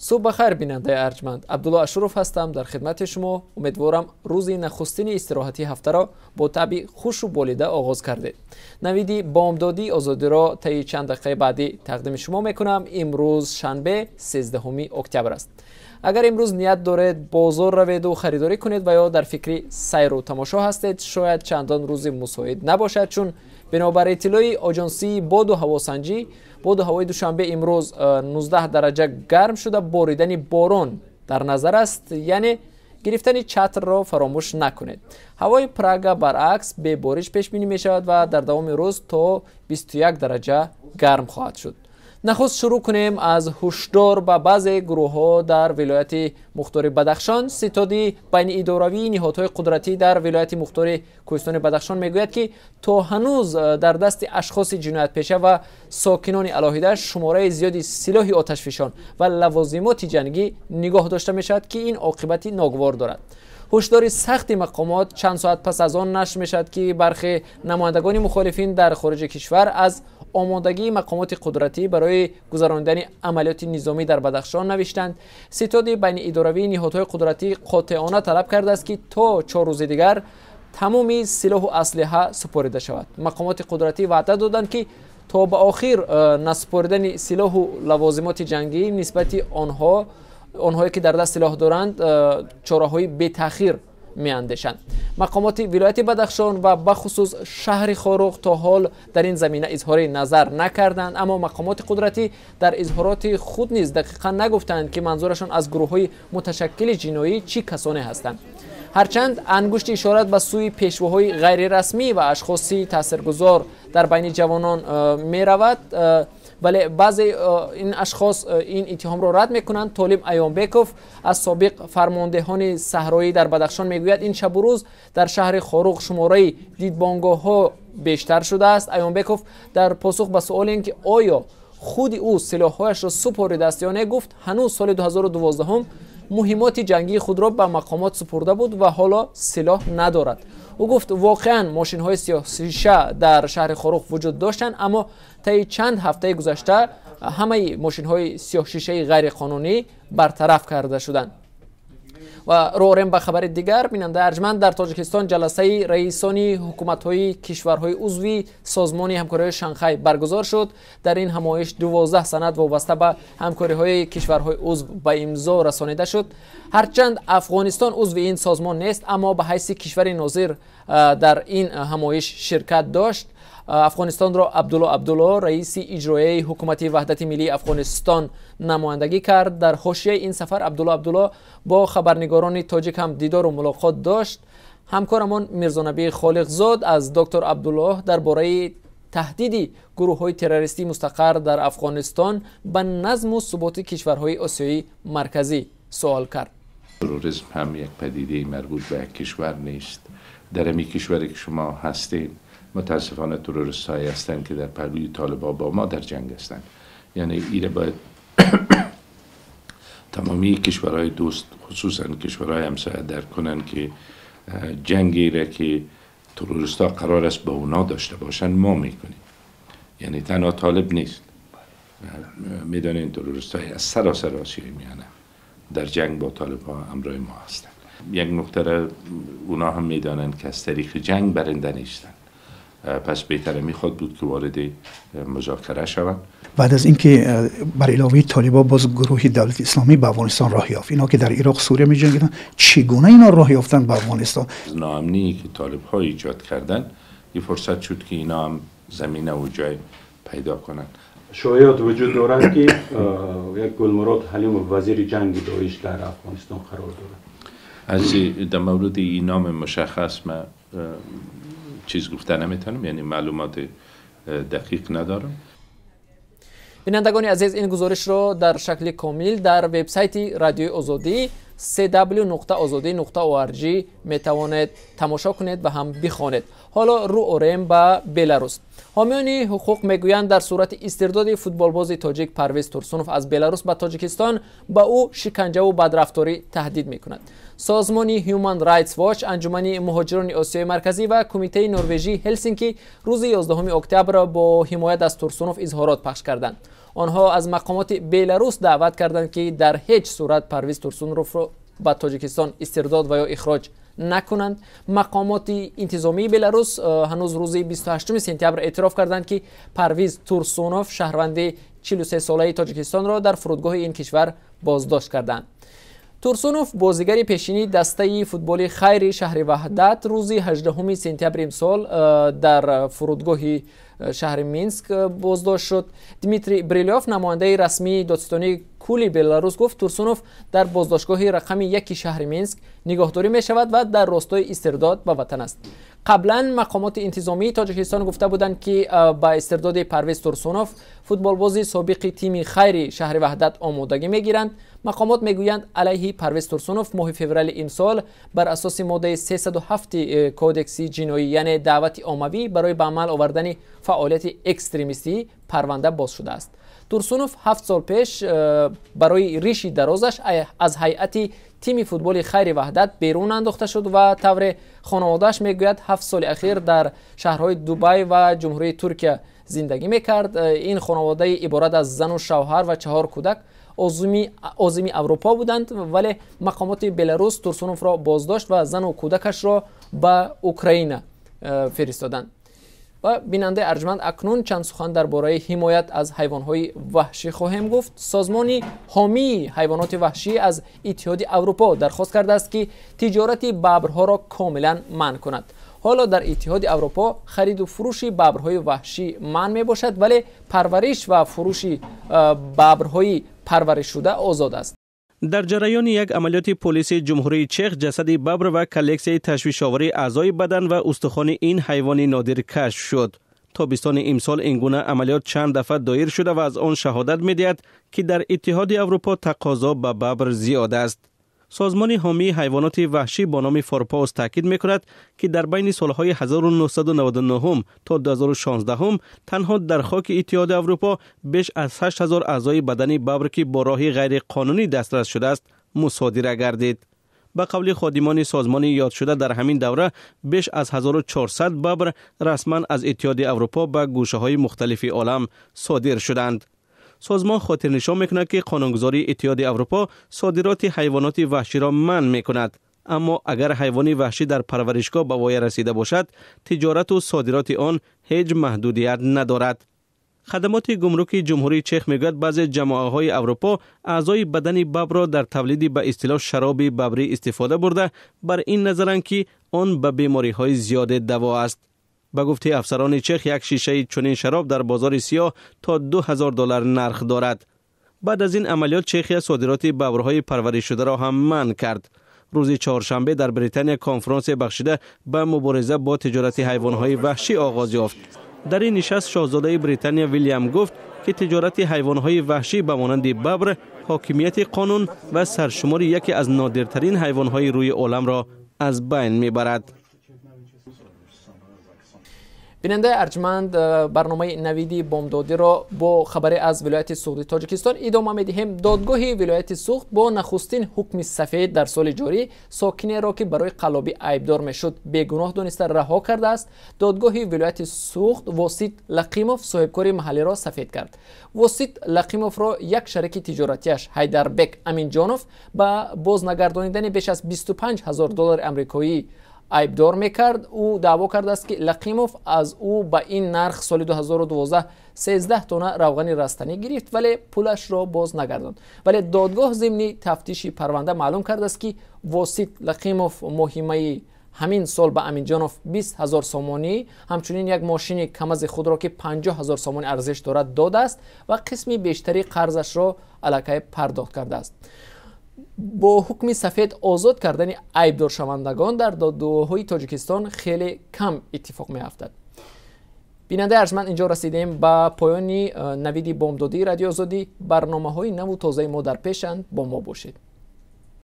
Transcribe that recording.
صبح بخیر بیننده ارجمند عبدالله اشرف هستم در خدمت شما امیدوارم روز نخستین استراحتی هفته را با طبی خوش و بولیده آغاز کرده نویدی بامدادی آزادی را طی چند دقیقه بعدی تقدیم شما میکنم امروز شنبه 13 اکتبر است اگر امروز نیت دارید بازار روید و خریداری کنید و یا در فکری سیر و تماشا هستید شاید چندان روزی مساعد نباشد چون بنابر اطلاع آجانسی باد و هواسنجی боду ҳавои душанбе имрӯз 19 э, дараҷа гарм шуда боридани борон дар назар аст яъне гирифтани чатрро фаромӯш накунед ҳавои прага баръакс бебориш пешбинӣ мешавад ва дар давоми рӯз то 21 дараҷа гарм хоҳад шуд نخست شروع کنیم از هشدار به بعض گروه ها در ولایت مختار بدخشان ستادی بین اداروی نهادهای قدرتی در ولایت مختار کوستان بدخشان میگوید که تا هنوز در دست اشخاص جنایت پیشه و ساکنان الهیده شماره زیادی سلاح فشان و لوازمات جنگی نگاه داشته می که این عاقبتی ناگوار دارد هشدار سخت مقامات چند ساعت پس از آن نشر میشد که برخی نمایندگان مخالفین در خارج کشور از омодагии мақомоти қудратӣ барои гузаронидани амалиёти низомӣ дар бадахшон навиштанд ситоди байниидоравии ниҳодҳои қудратӣ қотеона талаб кардааст ки то чор рӯзи дигар тамоми силоҳу аслиҳа супорида шавад мақомоти қудратӣ ваъда доданд ки то ба охир э, насупоридани силоҳу лавозимоти ҷангӣ нисбати оно онҳое ки дар даст силоҳ доранд э, чораҳои бетаъхир میاندیشند مقامات ولایت بدخشان و بخصوص شهر خاروق تا حال در این زمینه اظهار نظر نکردند اما مقامات قدرتی در اظهارات خود نیز دقیقا نگفتند که منظورشان از گروه های متشکل جنایی چی کسانه هستند هرچند انگشت اشارت به سوی غیر رسمی و اشخاصی تاثیرگذار در بین جوانان می رود ولی بعضی این اشخاص این اتهام را رد میکنند طالب بکوف از سابق فرماندهان صحرایی در بدخشان میگوید این شب و روز در شهر خاروق شماره دیدبانگاه ها بیشتر شده است بکوف در پاسخ به سؤال اینکه آیا خود او سلاحهایش را سپرده است یا نه گفت هنوز سال 2012 مهمات جنگی خود را به مقامات سپرده بود و حالا سلاح ندارد ӯ гуфт воқеан мошинҳои сиёҳсиша дар шаҳри хорух вуҷуд доштанд аммо таи чанд ҳафтаи гузашта ҳамаи мошинҳои сиёҳшишаи ғайриқонунӣ бартараф карда шуданд ва роорем ба хабари дигар бинандаи арҷманд дар тоҷикистон ҷаласаи раисони ҳукуматҳои кишварҳои узви созмони ҳамкориҳои шанхай баргузор шуд дар ин ҳамоиш 12 санад вобаста ба ҳамкориҳои кишварҳои узв ба имзо расонида шуд ҳарчанд афғонистон узви ин созмон нест аммо ба ҳайси кишвари нозир дар ин ҳамоиш ширкат дошт افغانستان را عبدالله عبدالله رئیس اجرایی حکومت وحدت ملی افغانستان نمایندگی کرد در حاشیه این سفر عبدالله عبدالله با خبرنگاران تاجیک هم دیدار و ملاقات داشت همکارمان میرزانبی خالق زاد از دکتر عبدالله درباره تهدیدی گروه های تروریستی مستقر در افغانستان به نظم و ثبات کشورهای آسیایی مرکزی سوال کرد تروریسم هم یک پدیده مربوط به کشور نیست در امی کشوری که شما هستید متاسفانه ترورست هایی هستند که در پرلوی طالبا با ما در جنگ هستند یعنی ایره باید تمامی کشورهای دوست خصوصا کشورهای همسایه در کنند که جنگی که ترورست ها قرار است با اونا داشته باشند ما میکنیم یعنی تنها طالب نیست میدانین ترورست های از سراسر آسیای میانه در جنگ با طالب ها همراه ما هستند یک نقطه را اونا هم میدانند که از طریق جنگ برنده پس بهتره میخواد بود که وارد مذاکره شوند بعد از اینکه بر علاوه طالبا باز گروه دولت اسلامی به افغانستان راه یافت اینا که در عراق سوریه می جنگیدن چگونه اینا راه یافتن به افغانستان ناامنی که طالب ها ایجاد کردن یه فرصت شد که اینا هم زمینه و جای پیدا کنند شاید وجود دارد که یک مراد حلیم وزیر جنگ دایش در افغانستان قرار دارد از در مورد این نام مشخص من چیز گفته نمیتونم یعنی معلومات دقیق ندارم بینندگان عزیز این گزارش رو در شکل کامل در وبسایت رادیو آزادی نقطه نقطه می توانید تماشا کنید و هم بخوانید حالا رو اورم به بلاروس حامیان حقوق میگویند در صورت استرداد بازی تاجیک پرویز تورسونوف از بلاروس به تاجیکستان با او شکنجه و بدرفتاری تهدید میکند سازمانی Human Rights واچ انجمن مهاجران آسیای مرکزی و کمیته نروژی هلسینکی روز 11 اکتبر با حمایت از تورسونوف اظهارات پخش کردند онҳо аз мақомоти беларус даъват карданд ки дар ҳеҷ сурат парвиз турсунровро ба тоҷикистон истирдод ва ё ихроҷ накунанд мақомоти интизомии беларус э, ҳанӯз рӯзи 28 сентябр эътироф карданд ки парвиз турсунов шаҳрванди 43 солаи тоҷикистонро дар фурудгоҳи ин кишвар боздошт карданд турсунов бозигари пешини дастаи футболи хайри шаҳри ваҳдат рӯзи 18 сентябри имсол э, дар фурудгоҳи э, шаҳри минск э, боздошт шуд дмитрий брилёв намояндаи расмии додстони кули беларус гуфт турсунов дар боздоштгоҳи рақами яки шаҳри минск нигоҳдорӣ мешавад ва дар ростои истирдод ба ватан аст قبلا مقامات انتظامی تاجیکستان گفته بودند که با استرداد پرویز تورسونوف فوتبالباز سابق تیم خیر شهر وحدت آمادگی میگیرند مقامات میگویند علیه پرویز تورسونوف ماه فوریه امسال بر اساس ماده 307 کودکس جنایی یعنی دعوت عاموی برای به عمل آوردن فعالیت اکستریمیستی پرونده باز شده است турсунов ҳафт сол пеш э, барои риши дарозаш аз ҳайати тими футболи хайри ваҳдат берун андохта шуд ва тавре хонаводааш мегӯяд ҳафт соли ахир дар шаҳрҳои дубай ва ҷумҳурии туркия зиндагӣ мекард э, ин хонаводаи иборат аз зану шавҳар ва чаҳор кӯдак озими аврупо буданд вале мақомоти беларус турсуновро боздошт ва зану кӯдакашро ба украина э, фиристоданд ва бинандаи арҷуманд акнун чанд сухан дар бораи ҳимоят аз ҳайвонҳои ваҳшӣ хоҳем гуфт созмони ҳомии ҳайвоноти ваҳшӣ аз иттиҳоди аврупо дархост кардааст ки тиҷорати бабрҳоро комилан манъ кунад ҳоло дар иттиҳоди аврупо хариду фурӯши бабрҳои ваҳшӣ манъ мебошад вале парвариш ва фурӯши бабрҳои парваришшуда озод аст در جریان یک عملیات پلیسی جمهوری چک جسد ببر و کلکسی تشویشاوری اعضای بدن و استخوان این حیوان نادر کشف شد. تابستان امسال این گونه عملیات چند دفعه دایر شده و از آن شهادت میدهد که در اتحاد اروپا تقاضا به ببر زیاد است. سازمان حامی حیوانات وحشی با نام فارپاوس تاکید میکند که در بین سالهای 1999 تا 2016 تنها در خاک اتحاد اروپا بیش از 8000 اعضای بدنی ببر که با راه غیر قانونی دسترس شده است مصادره گردید. به قول خادمان سازمان یاد شده در همین دوره بیش از 1400 ببر رسما از اتحاد اروپا به گوشه های مختلف عالم صادر شدند. سازمان خاطر نشان میکند که قانونگذاری اتحاد اروپا صادرات حیوانات وحشی را من میکند اما اگر حیوانی وحشی در پرورشگاه به وای رسیده باشد تجارت و صادرات آن هیچ محدودیت ندارد خدمات گمرک جمهوری چک میگوید بعضی جماعه های اروپا اعضای بدن ببر را در تولید به اصطلاح شراب ببری استفاده برده بر این نظرند که آن به بیماری های زیاد دوا است به گفته افسران چخ یک شیشه چنین شراب در بازار سیاه تا 2000 دلار نرخ دارد بعد از این عملیات چخیا صادرات ببرهای پروری شده را هم من کرد روز چهارشنبه در بریتانیا کنفرانس بخشیده به مبارزه با تجارت حیوانهای وحشی آغاز یافت در این نشست شاهزاده بریتانیا ویلیام گفت که تجارت حیوانهای وحشی به مانند ببر حاکمیت قانون و سرشمار یکی از نادرترین حیوانهای روی عالم را از بین میبرد бинандаи арҷманд э, барномаи навиди бомдодиро бо хабаре аз вилояти суғди тоҷикистон идома медиҳем додгоҳи вилояти суғд бо нахустин ҳукми сафед дар соли ҷорӣ сокинеро ки барои қаллобӣ айбдор мешуд бегуноҳ дониста раҳо кардааст додгоҳи вилояти суғд восит лақимов соҳибкори маҳаллиро сафед кард восит лақимовро як шарики тиҷоратиаш ҳайдарбек аминҷонов ба бознагардонидани беш аз 25 ҳазор доллари амрикоӣ عیبدار میکرد او دعوا کرده است که لقیموف از او به این نرخ سال 2012 13 تونه روغن رستنی گرفت ولی پولش را باز نگرداند ولی دادگاه زمینی تفتیش پرونده معلوم کرده است که واسط لقیموف مهمه همین سال به امینجانوف 20 هزار سامانی همچنین یک ماشین از خود را که 50 هزار سامانی ارزش دارد داده است و قسمی بیشتری قرضش را علاقه پرداخت کرده است бо ҳукми сафед озод кардани айбдоршавандагон дар додгоҳҳои тоҷикистон хеле кам иттифоқ меафтад бинандаи арҷманд инҷо расидем ба поёни э, навиди бомдодии радиоозодӣ барномаҳои наву тозаи мо дар пешанд бо мо бошед